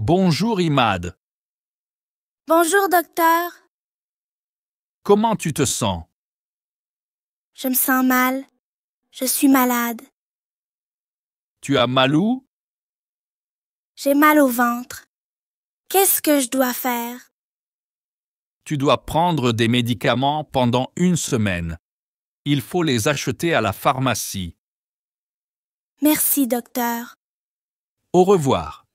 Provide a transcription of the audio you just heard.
Bonjour Imad. Bonjour docteur. Comment tu te sens Je me sens mal. Je suis malade. Tu as mal où J'ai mal au ventre. Qu'est-ce que je dois faire Tu dois prendre des médicaments pendant une semaine. Il faut les acheter à la pharmacie. Merci docteur. Au revoir.